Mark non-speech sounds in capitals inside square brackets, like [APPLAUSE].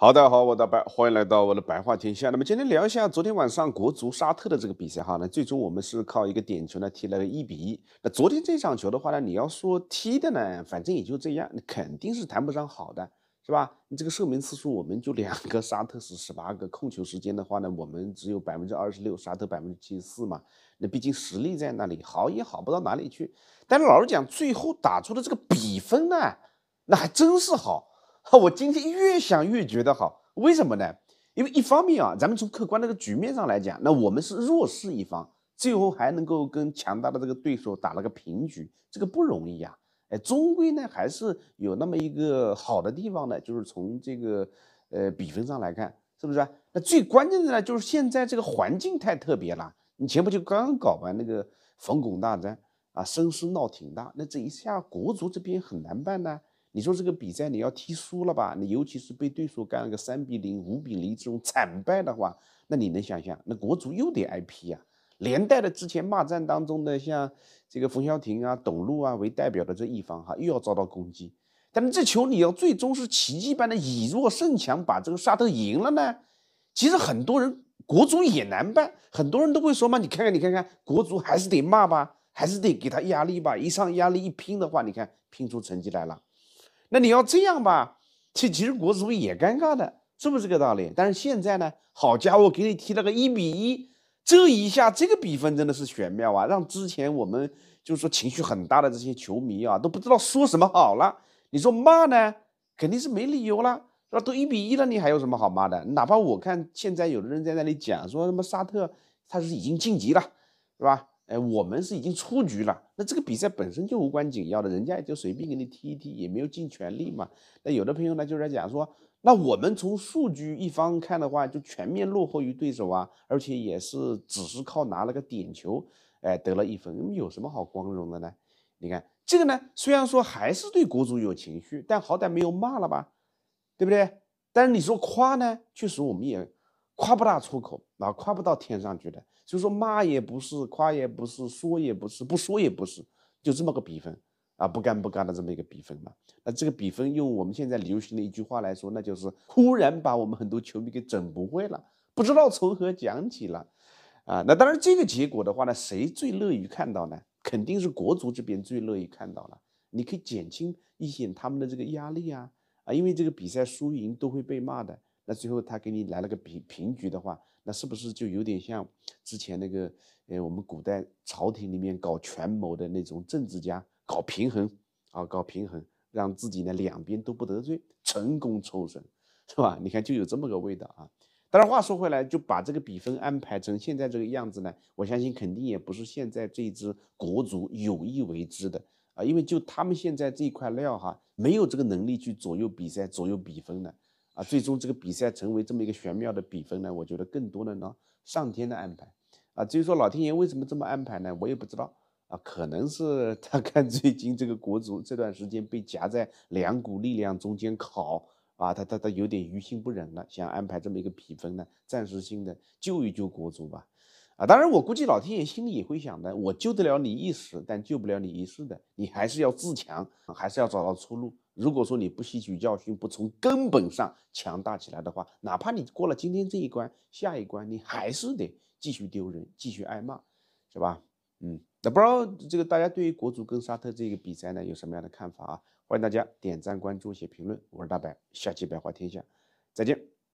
好的，大家好，我大白，欢迎来到我的白话天下。那么今天聊一下昨天晚上国足沙特的这个比赛哈。那最终我们是靠一个点球呢踢了个一比一。那昨天这场球的话呢，你要说踢的呢，反正也就这样，肯定是谈不上好的，是吧？你这个射门次数我们就两个，沙特是十八个，控球时间的话呢，我们只有百分之二十六，沙特百分之七十四嘛。那毕竟实力在那里，好也好不到哪里去。但老实讲，最后打出的这个比分呢，那还真是好。我今天越想越觉得好，为什么呢？因为一方面啊，咱们从客观那个局面上来讲，那我们是弱势一方，最后还能够跟强大的这个对手打了个平局，这个不容易啊！哎，终归呢，还是有那么一个好的地方的，就是从这个呃比分上来看，是不是？那最关键的呢，就是现在这个环境太特别了。你前不久刚搞完那个冯巩大战啊，声势闹挺大，那这一下国足这边很难办呢。你说这个比赛你要踢输了吧？你尤其是被对手干了个三比零、五比零这种惨败的话，那你能想象那国足又得挨批啊？连带的之前骂战当中的像这个冯潇霆啊、董路啊为代表的这一方哈，又要遭到攻击。但是这球你要最终是奇迹般的以弱胜强，把这个沙特赢了呢？其实很多人国足也难办，很多人都会说嘛，你看看你看看，国足还是得骂吧，还是得给他压力吧。一上压力一拼的话，你看拼出成绩来了。那你要这样吧，这其实国足也尴尬的？是不是这个道理？但是现在呢，好家伙，给你踢了个一比一，这一下这个比分真的是玄妙啊，让之前我们就是说情绪很大的这些球迷啊，都不知道说什么好了。你说骂呢，肯定是没理由了，是吧？都一比一了，你还有什么好骂的？哪怕我看现在有的人在那里讲说什么沙特他是已经晋级了，是吧？哎，我们是已经出局了，那这个比赛本身就无关紧要的，人家也就随便给你踢一踢，也没有尽全力嘛。那有的朋友呢，就在讲说，那我们从数据一方看的话，就全面落后于对手啊，而且也是只是靠拿了个点球，哎，得了一分，有什么好光荣的呢？你看这个呢，虽然说还是对国足有情绪，但好歹没有骂了吧，对不对？但是你说夸呢，确实我们也夸不大出口啊，夸不到天上去的。就说骂也不是，夸也不是，说也不是，不说也不是，就这么个比分，啊，不干不干的这么一个比分嘛。那这个比分用我们现在流行的一句话来说，那就是忽然把我们很多球迷给整不会了，不知道从何讲起了，啊，那当然这个结果的话呢，谁最乐于看到呢？肯定是国足这边最乐于看到了，你可以减轻一些他们的这个压力啊，啊，因为这个比赛输赢都会被骂的。那最后他给你来了个平平局的话，那是不是就有点像之前那个呃我们古代朝廷里面搞权谋的那种政治家搞平衡啊，搞平衡，让自己呢两边都不得罪，成功抽身，是吧？你看就有这么个味道啊。但是话说回来，就把这个比分安排成现在这个样子呢，我相信肯定也不是现在这支国足有意为之的啊，因为就他们现在这一块料哈，没有这个能力去左右比赛、左右比分的。啊，最终这个比赛成为这么一个玄妙的比分呢？我觉得更多的呢，上天的安排。啊，至于说老天爷为什么这么安排呢？我也不知道。啊，可能是他 [LAUGHS] 看最近这个国足这段时间被夹在两股力量中间烤啊，他他他有点于心不忍了，想安排这么一个比分呢，暂时性的救一救国足吧。啊，当然我估计老天爷心里也会想的，我救得了你一时，但救不了你一世的，你还是要自强，还是要找到出路。如果说你不吸取教训，不从根本上强大起来的话，哪怕你过了今天这一关，下一关你还是得继续丢人，继续挨骂，是吧？嗯，那不知道这个大家对于国足跟沙特这个比赛呢，有什么样的看法啊？欢迎大家点赞、关注、写评论。我是大白，下期百话天下，再见。